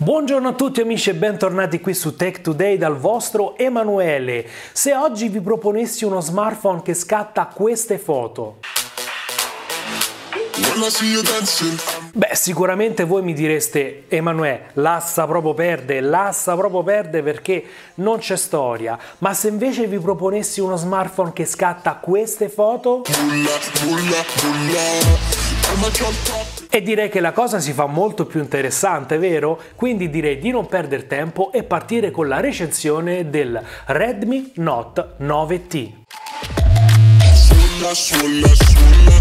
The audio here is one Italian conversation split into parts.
Buongiorno a tutti amici e bentornati qui su Tech Today dal vostro Emanuele. Se oggi vi proponessi uno smartphone che scatta queste foto. Beh, sicuramente voi mi direste, Emanuele, l'assa proprio perde, l'assa proprio perde perché non c'è storia. Ma se invece vi proponessi uno smartphone che scatta queste foto... Bulla, bulla, bulla. E direi che la cosa si fa molto più interessante, vero? Quindi direi di non perdere tempo e partire con la recensione del Redmi Note 9T. Sulla, sulla, sulla,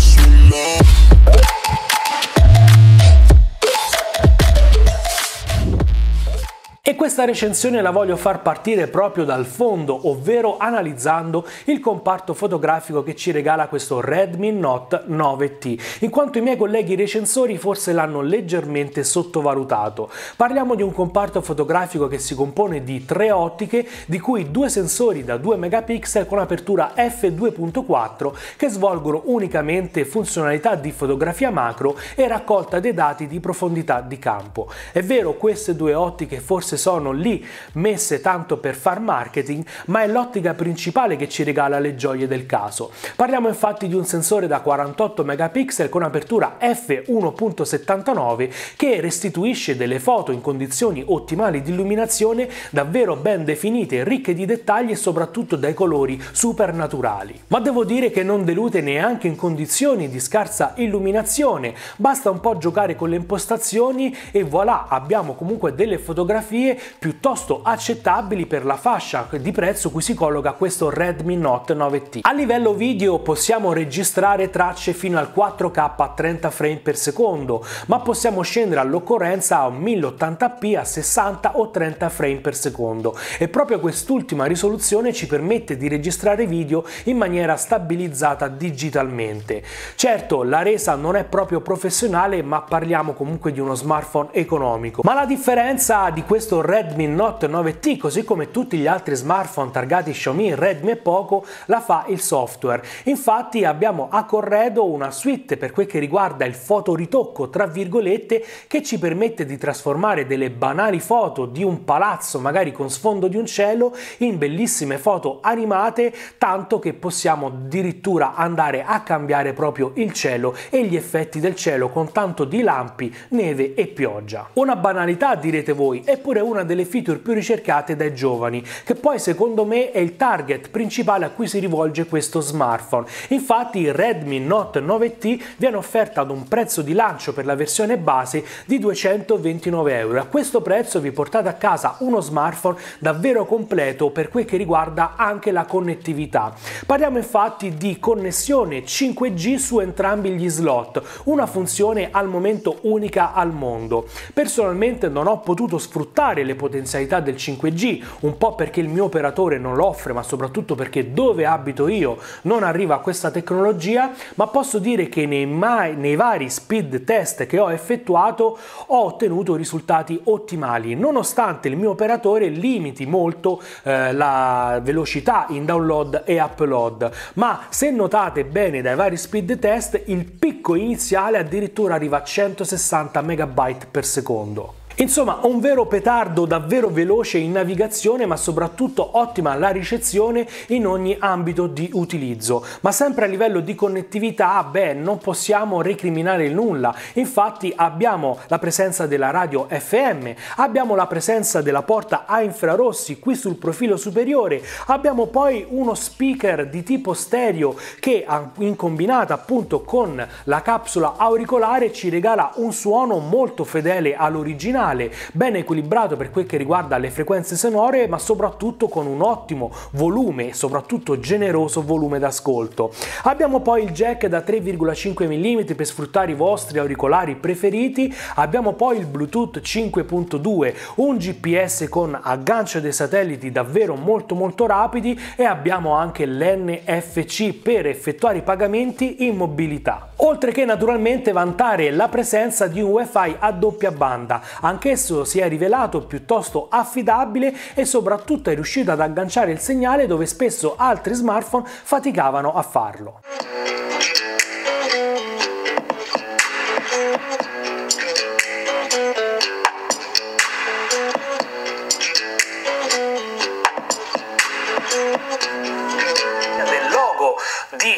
E questa recensione la voglio far partire proprio dal fondo, ovvero analizzando il comparto fotografico che ci regala questo Redmi Note 9T, in quanto i miei colleghi recensori forse l'hanno leggermente sottovalutato. Parliamo di un comparto fotografico che si compone di tre ottiche, di cui due sensori da 2 megapixel con apertura f2.4 che svolgono unicamente funzionalità di fotografia macro e raccolta dei dati di profondità di campo. È vero, queste due ottiche forse forse sono lì messe tanto per far marketing, ma è l'ottica principale che ci regala le gioie del caso. Parliamo infatti di un sensore da 48 megapixel con apertura f1.79 che restituisce delle foto in condizioni ottimali di illuminazione davvero ben definite, ricche di dettagli e soprattutto dai colori supernaturali. Ma devo dire che non delude neanche in condizioni di scarsa illuminazione, basta un po' giocare con le impostazioni e voilà, abbiamo comunque delle fotografie serie piuttosto accettabili per la fascia di prezzo cui si colloca questo Redmi Note 9T. A livello video possiamo registrare tracce fino al 4K a 30 frame per secondo, ma possiamo scendere all'occorrenza a 1080p a 60 o 30 frame per secondo e proprio quest'ultima risoluzione ci permette di registrare video in maniera stabilizzata digitalmente. Certo, la resa non è proprio professionale, ma parliamo comunque di uno smartphone economico. Ma la differenza di questo questo Redmi Note 9T, così come tutti gli altri smartphone targati Xiaomi, Redmi e Poco, la fa il software. Infatti abbiamo a corredo una suite per quel che riguarda il fotoritocco, tra virgolette, che ci permette di trasformare delle banali foto di un palazzo, magari con sfondo di un cielo, in bellissime foto animate, tanto che possiamo addirittura andare a cambiare proprio il cielo e gli effetti del cielo con tanto di lampi, neve e pioggia. Una banalità direte voi, eppure pure una delle feature più ricercate dai giovani, che poi secondo me è il target principale a cui si rivolge questo smartphone. Infatti il Redmi Note 9T viene offerto ad un prezzo di lancio per la versione base di 229 euro. A questo prezzo vi portate a casa uno smartphone davvero completo per quel che riguarda anche la connettività. Parliamo infatti di connessione 5G su entrambi gli slot, una funzione al momento unica al mondo. Personalmente non ho potuto sfruttare sfruttare le potenzialità del 5G, un po' perché il mio operatore non lo offre, ma soprattutto perché dove abito io non arriva a questa tecnologia, ma posso dire che nei, mai, nei vari speed test che ho effettuato ho ottenuto risultati ottimali, nonostante il mio operatore limiti molto eh, la velocità in download e upload. Ma se notate bene dai vari speed test, il picco iniziale addirittura arriva a 160 MB per secondo. Insomma, un vero petardo davvero veloce in navigazione, ma soprattutto ottima la ricezione in ogni ambito di utilizzo. Ma sempre a livello di connettività, beh, non possiamo recriminare nulla. Infatti abbiamo la presenza della radio FM, abbiamo la presenza della porta a infrarossi qui sul profilo superiore, abbiamo poi uno speaker di tipo stereo che in combinata appunto con la capsula auricolare ci regala un suono molto fedele all'originale tonale, ben equilibrato per quel che riguarda le frequenze sonore, ma soprattutto con un ottimo volume e soprattutto generoso volume d'ascolto. Abbiamo poi il jack da 3,5 mm per sfruttare i vostri auricolari preferiti, abbiamo poi il Bluetooth 5.2, un GPS con aggancio dei satelliti davvero molto molto rapidi e abbiamo anche l'NFC per effettuare i pagamenti in mobilità oltre che naturalmente vantare la presenza di un WiFi a doppia banda. Anch'esso si è rivelato piuttosto affidabile e soprattutto è riuscito ad agganciare il segnale dove spesso altri smartphone faticavano a farlo.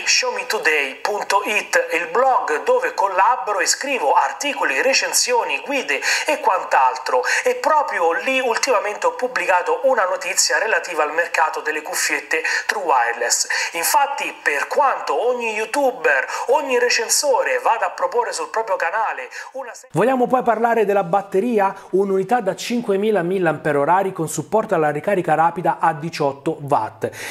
showmetoday.it, il blog dove collaboro e scrivo articoli, recensioni, guide e quant'altro. E proprio lì ultimamente ho pubblicato una notizia relativa al mercato delle cuffiette True Wireless. Infatti, per quanto ogni youtuber, ogni recensore vada a proporre sul proprio canale una... Vogliamo poi parlare della batteria? Un'unità da 5000 mAh con supporto alla ricarica rapida a 18 W.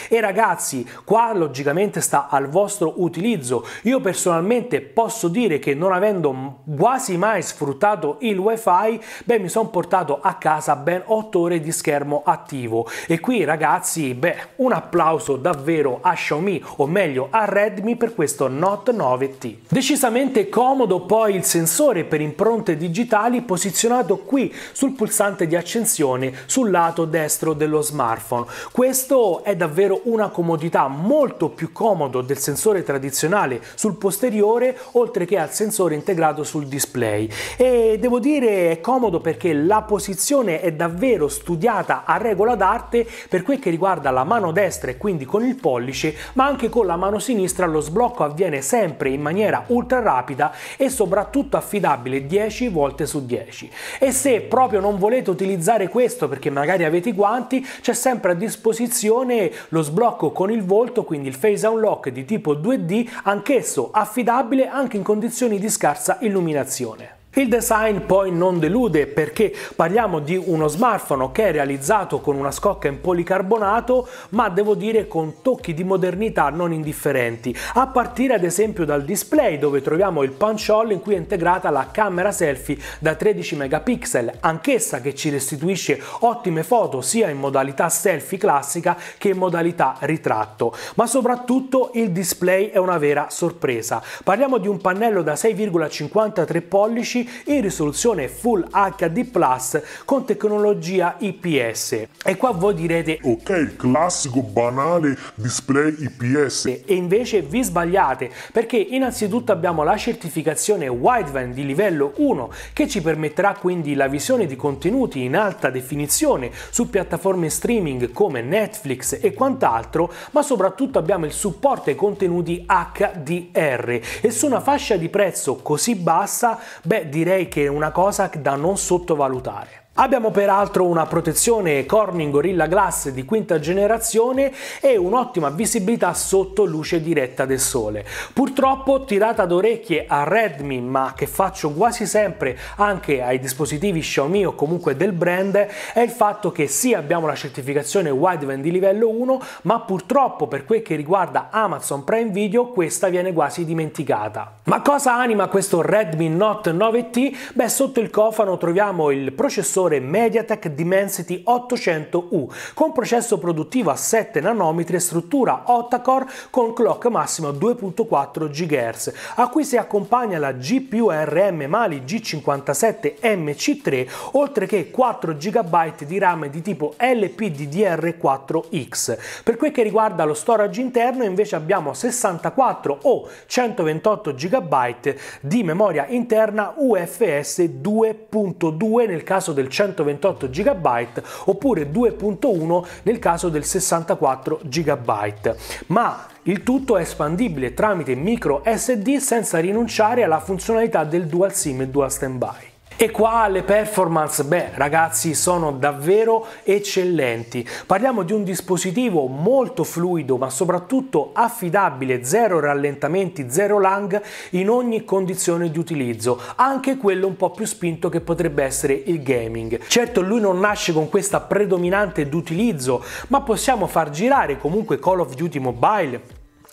E ragazzi, qua logicamente sta al vostro vostro utilizzo. Io personalmente posso dire che non avendo quasi mai sfruttato il wifi, beh mi sono portato a casa ben 8 ore di schermo attivo e qui ragazzi, beh, un applauso davvero a Xiaomi o meglio a Redmi per questo Note 9T. Decisamente comodo poi il sensore per impronte digitali posizionato qui sul pulsante di accensione sul lato destro dello smartphone. Questo è davvero una comodità molto più comodo del sensore sensore tradizionale sul posteriore oltre che al sensore integrato sul display e devo dire è comodo perché la posizione è davvero studiata a regola d'arte per quel che riguarda la mano destra e quindi con il pollice ma anche con la mano sinistra lo sblocco avviene sempre in maniera ultra rapida e soprattutto affidabile 10 volte su 10 e se proprio non volete utilizzare questo perché magari avete i guanti c'è sempre a disposizione lo sblocco con il volto quindi il face unlock di tipo tipo 2D, anch'esso affidabile anche in condizioni di scarsa illuminazione. Il design poi non delude perché parliamo di uno smartphone che è realizzato con una scocca in policarbonato ma devo dire con tocchi di modernità non indifferenti, a partire ad esempio dal display dove troviamo il punch hole in cui è integrata la camera selfie da 13 megapixel, anch'essa che ci restituisce ottime foto sia in modalità selfie classica che in modalità ritratto, ma soprattutto il display è una vera sorpresa. Parliamo di un pannello da 6,53 pollici in risoluzione Full HD Plus con tecnologia IPS. E qua voi direte ok, classico banale display IPS. E invece vi sbagliate perché innanzitutto abbiamo la certificazione wideband di livello 1 che ci permetterà quindi la visione di contenuti in alta definizione su piattaforme streaming come Netflix e quant'altro, ma soprattutto abbiamo il supporto ai contenuti HDR e su una fascia di prezzo così bassa, beh direi che è una cosa da non sottovalutare. Abbiamo peraltro una protezione Corning Gorilla Glass di quinta generazione e un'ottima visibilità sotto luce diretta del sole. Purtroppo tirata ad orecchie a Redmi, ma che faccio quasi sempre anche ai dispositivi Xiaomi o comunque del brand, è il fatto che sì abbiamo la certificazione wideband di livello 1, ma purtroppo per quel che riguarda Amazon Prime Video questa viene quasi dimenticata. Ma cosa anima questo Redmi Note 9T? Beh, sotto il cofano troviamo il processore sensore MediaTek Dimensity 800U con processo produttivo a 7 nanometri e struttura 8-core con clock massimo 2.4 GHz, a cui si accompagna la GPU RM Mali G57MC3, oltre che 4 GB di RAM di tipo LPDDR4X. Per quel che riguarda lo storage interno, invece abbiamo 64 o 128 GB di memoria interna UFS 2.2 nel caso del 128 GB oppure 2.1 nel caso del 64 GB. Ma il tutto è espandibile tramite micro SD senza rinunciare alla funzionalità del dual SIM e dual standby. E qua le performance, beh ragazzi, sono davvero eccellenti. Parliamo di un dispositivo molto fluido, ma soprattutto affidabile, zero rallentamenti, zero lang in ogni condizione di utilizzo, anche quello un po' più spinto che potrebbe essere il gaming. Certo lui non nasce con questa predominante d'utilizzo, ma possiamo far girare comunque Call of Duty Mobile,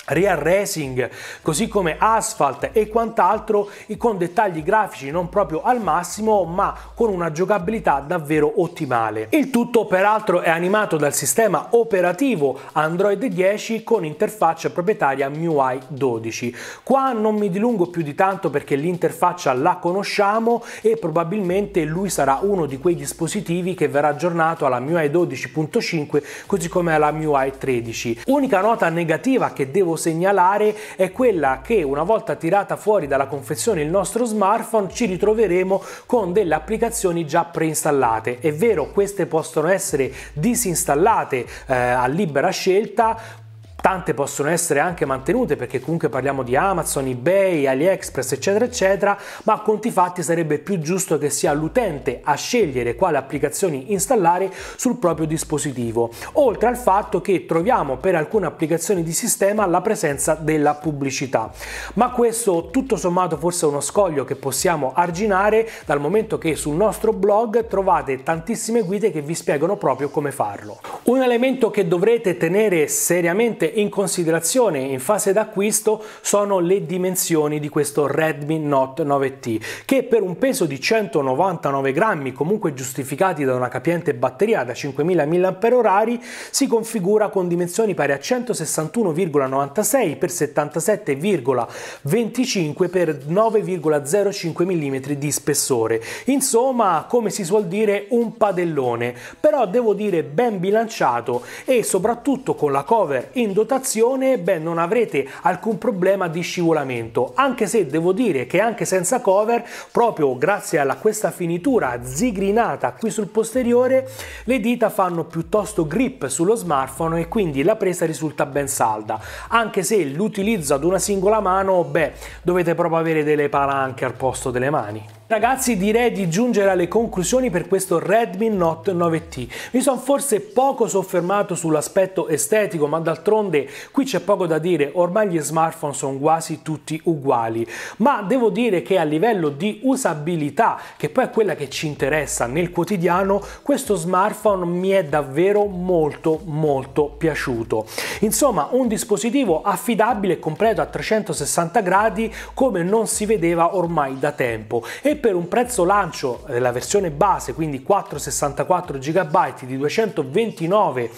Real Racing, così come Asphalt e quant'altro, con dettagli grafici non proprio al massimo, ma con una giocabilità davvero ottimale. Il tutto peraltro è animato dal sistema operativo Android 10 con interfaccia proprietaria MIUI 12. Qua non mi dilungo più di tanto perché l'interfaccia la conosciamo e probabilmente lui sarà uno di quei dispositivi che verrà aggiornato alla MIUI 12.5 così come alla MIUI 13. Unica nota negativa che devo segnalare è quella che una volta tirata fuori dalla confezione il nostro smartphone ci ritroveremo con delle applicazioni già preinstallate. È vero, queste possono essere disinstallate eh, a libera scelta, tante possono essere anche mantenute perché comunque parliamo di Amazon, eBay, AliExpress eccetera eccetera, ma a conti fatti sarebbe più giusto che sia l'utente a scegliere quale applicazioni installare sul proprio dispositivo, oltre al fatto che troviamo per alcune applicazioni di sistema la presenza della pubblicità. Ma questo tutto sommato forse è uno scoglio che possiamo arginare dal momento che sul nostro blog trovate tantissime guide che vi spiegano proprio come farlo. Un elemento che dovrete tenere seriamente in considerazione in fase d'acquisto sono le dimensioni di questo Redmi Note 9T che per un peso di 199 grammi comunque giustificati da una capiente batteria da 5000 mAh si configura con dimensioni pari a 161,96 x 77,25 x 9,05 mm di spessore insomma come si suol dire un padellone però devo dire ben bilanciato e soprattutto con la cover in rotazione, beh, non avrete alcun problema di scivolamento, anche se devo dire che anche senza cover, proprio grazie a questa finitura zigrinata qui sul posteriore, le dita fanno piuttosto grip sullo smartphone e quindi la presa risulta ben salda, anche se l'utilizzo ad una singola mano, beh, dovete proprio avere delle palanche al posto delle mani. Ragazzi direi di giungere alle conclusioni per questo Redmi Note 9T. Mi sono forse poco soffermato sull'aspetto estetico ma d'altronde qui c'è poco da dire, ormai gli smartphone sono quasi tutti uguali, ma devo dire che a livello di usabilità, che poi è quella che ci interessa nel quotidiano, questo smartphone mi è davvero molto molto piaciuto. Insomma un dispositivo affidabile e completo a 360 gradi come non si vedeva ormai da tempo e per un prezzo lancio della eh, versione base, quindi 464 GB di 229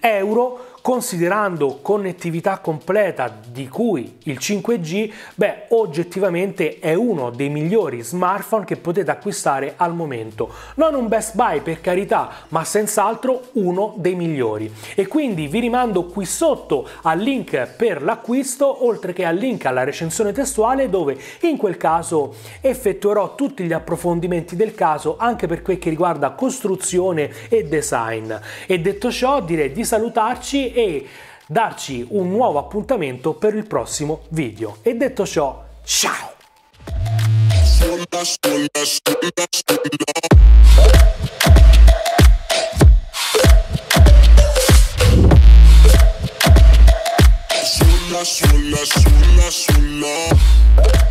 euro, considerando connettività completa di cui il 5G, beh, oggettivamente è uno dei migliori smartphone che potete acquistare al momento. Non un best buy per carità, ma senz'altro uno dei migliori. E quindi vi rimando qui sotto al link per l'acquisto, oltre che al link alla recensione testuale dove in quel caso effettuerò tutti gli approfondimenti del caso anche per quel che riguarda costruzione e design. E detto ciò direi di salutarci e darci un nuovo appuntamento per il prossimo video. E detto ciò, ciao! sola, sola, sola, sola.